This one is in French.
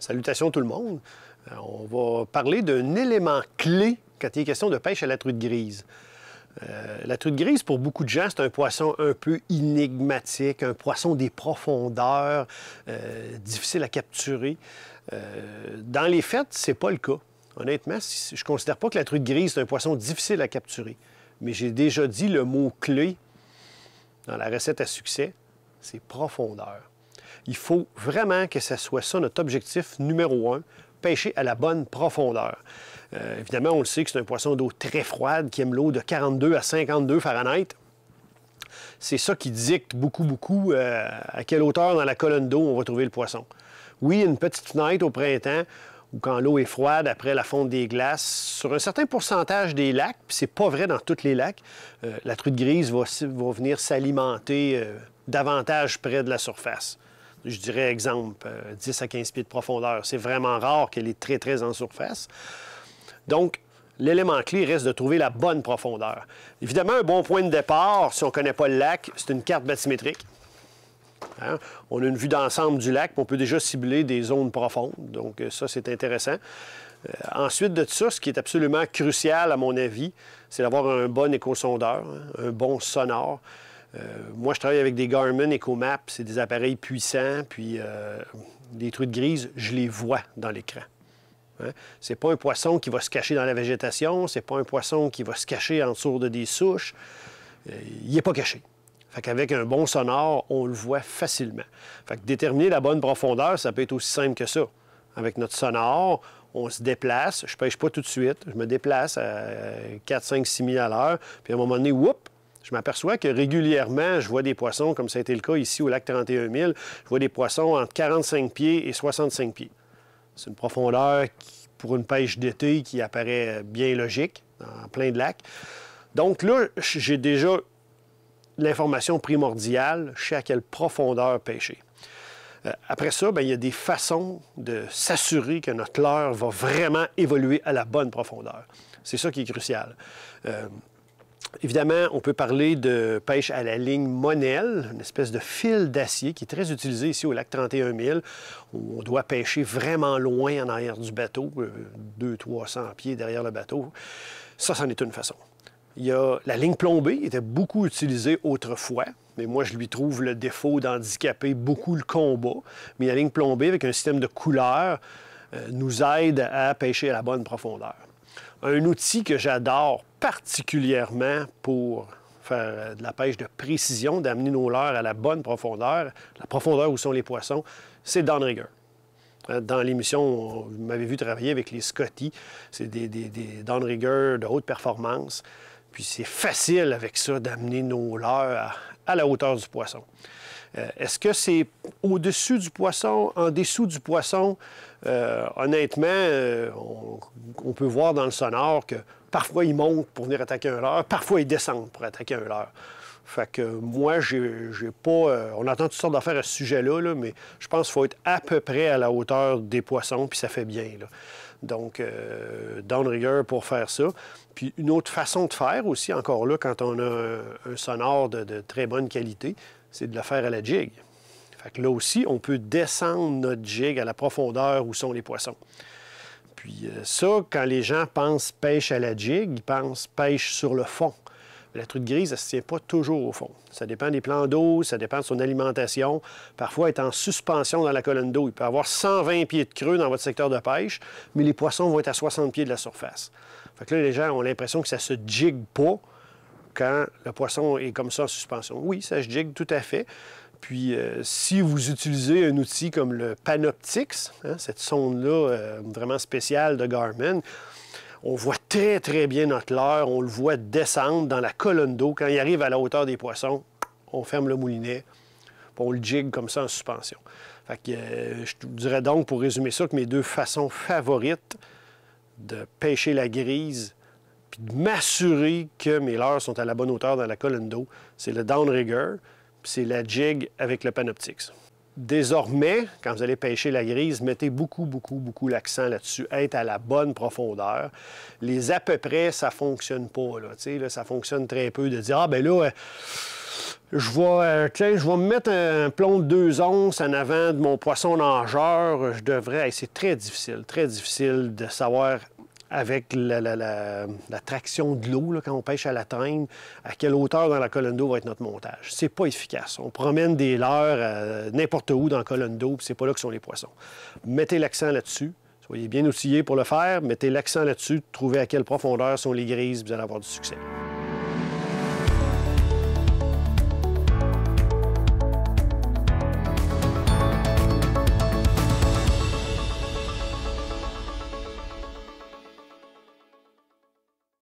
Salutations tout le monde. Euh, on va parler d'un élément clé quand il est question de pêche à la truite grise. Euh, la truite grise, pour beaucoup de gens, c'est un poisson un peu énigmatique, un poisson des profondeurs, euh, difficile à capturer. dans les fêtes, c'est pas le cas. Honnêtement, je considère pas que la truite grise est un poisson difficile à capturer. Mais j'ai déjà dit le mot clé dans la recette à succès, c'est profondeur. Il faut vraiment que ce soit ça notre objectif numéro un, pêcher à la bonne profondeur. Euh, évidemment, on le sait que c'est un poisson d'eau très froide qui aime l'eau de 42 à 52 Fahrenheit. C'est ça qui dicte beaucoup, beaucoup euh, à quelle hauteur dans la colonne d'eau on va trouver le poisson. Oui, une petite fenêtre au printemps ou quand l'eau est froide après la fonte des glaces, sur un certain pourcentage des lacs, puis c'est pas vrai dans tous les lacs, euh, la truite grise va venir s'alimenter davantage près de la surface je dirais exemple, 10 euh, à 15 pieds de profondeur. C'est vraiment rare qu'elle est très, très en surface. Donc, l'élément clé reste de trouver la bonne profondeur. Évidemment, un bon point de départ, si on ne connaît pas le lac, c'est une carte bathymétrique. Hein. On a une vue d'ensemble du lac, mais on peut déjà cibler des zones profondes. Donc, euh, ça, c'est intéressant. Euh, ensuite de ça, ce qui est absolument crucial, à mon avis, c'est d'avoir un bon échosondeur, hein, un bon sonore. Euh, moi, je travaille avec des Garmin EcoMap. C'est des appareils puissants. Puis, euh, des trucs grises, je les vois dans l'écran. Ce hein? C'est pas un poisson qui va se cacher dans la végétation. C'est pas un poisson qui va se cacher en dessous de des souches. Euh, il est pas caché. Fait qu'avec un bon sonore, on le voit facilement. Fait que déterminer la bonne profondeur, ça peut être aussi simple que ça. Avec notre sonore, on se déplace. Je pêche pas tout de suite. Je me déplace à 4, 5, 6 000 à l'heure. Puis à un moment donné, whoop, je m'aperçois que régulièrement, je vois des poissons, comme ça a été le cas ici au lac 31 000, je vois des poissons entre 45 pieds et 65 pieds. C'est une profondeur pour une pêche d'été qui apparaît bien logique, en plein de lacs. Donc là, j'ai déjà l'information primordiale, je sais à quelle profondeur pêcher. Euh, après ça, ben, il y a des façons de s'assurer que notre leurre va vraiment évoluer à la bonne profondeur. C'est ça qui est crucial. Euh, Évidemment, on peut parler de pêche à la ligne Monel, une espèce de fil d'acier qui est très utilisé ici au lac 31 000, où on doit pêcher vraiment loin en arrière du bateau, 200-300 euh, pieds derrière le bateau. Ça, c'en est une façon. Il y a la ligne plombée, qui était beaucoup utilisée autrefois, mais moi, je lui trouve le défaut d'handicaper beaucoup le combat. Mais la ligne plombée, avec un système de couleurs, euh, nous aide à pêcher à la bonne profondeur un outil que j'adore particulièrement pour faire de la pêche de précision, d'amener nos leurres à la bonne profondeur, la profondeur où sont les poissons, c'est Downrigger. Euh, dans l'émission, vous m'avez vu travailler avec les Scotty. C'est des, des, de haute performance. Puis c'est facile avec ça d'amener nos leurres à la hauteur du poisson. Euh, est-ce que c'est au-dessus du poisson, en dessous du poisson? Euh, honnêtement, euh, on, peut voir dans le sonore que parfois ils montent pour venir attaquer un leurre, parfois ils descendent pour attaquer un leurre. Fait que moi, j'ai pas. on entend toutes sortes d'affaires à ce sujet-là, mais je pense qu'il faut être à peu près à la hauteur des poissons, puis ça fait bien. Donc, dans rigueur pour faire ça. Puis une autre façon de faire aussi, encore là, quand on a un, sonore de très bonne qualité, c'est de le faire à la jig. Fait là aussi, on peut descendre notre jig à la profondeur où sont les poissons. Puis euh, ça, quand les gens pensent pêche à la jig, ils pensent pêche sur le fond. la truite grise, elle ne se tient pas toujours au fond. Ça dépend des plans d'eau, ça dépend de son alimentation. Parfois, elle est en suspension dans la colonne d'eau. Il peut avoir 120 pieds de creux dans votre secteur de pêche, mais les poissons vont être à 60 pieds de la surface. là, les gens ont l'impression que ça se jig » pas, quand le poisson est comme ça en suspension. Oui, ça se jigue tout à fait. Puis, euh, si vous utilisez un outil comme le Panoptix, hein, cette sonde-là euh, vraiment spéciale de Garmin, on voit très, très bien notre leurre. On le voit descendre dans la colonne d'eau. Quand il arrive à la hauteur des poissons, on ferme le moulinet, puis on le jig comme ça en suspension. Fait euh, je dirais donc, pour résumer ça, que mes deux façons favorites de pêcher la grise, puis de m'assurer que mes leurres sont à la bonne hauteur dans la colonne d'eau. C'est le downrigger, puis c'est la jig avec le panoptix. Désormais, quand vous allez pêcher la grise, mettez beaucoup, beaucoup, beaucoup l'accent là-dessus. Être à la bonne profondeur. Les à peu près, ça fonctionne pas. ça fonctionne très peu de dire Ah, ben là, euh, je vais, euh, je vais me mettre un plomb de 2 onces en avant de mon poisson nageur. Je devrais. C'est très difficile, très difficile de savoir avec la, traction de l'eau, quand on pêche à la traîne, à quelle hauteur dans la colonne d'eau va être notre montage. C'est pas efficace. On promène des leurres euh, n'importe où dans la colonne d'eau, puis c'est pas là que sont les poissons. Mettez l'accent là-dessus. Soyez bien outillés pour le faire. Mettez l'accent là-dessus. Trouvez à quelle profondeur sont les grises, vous allez avoir du succès.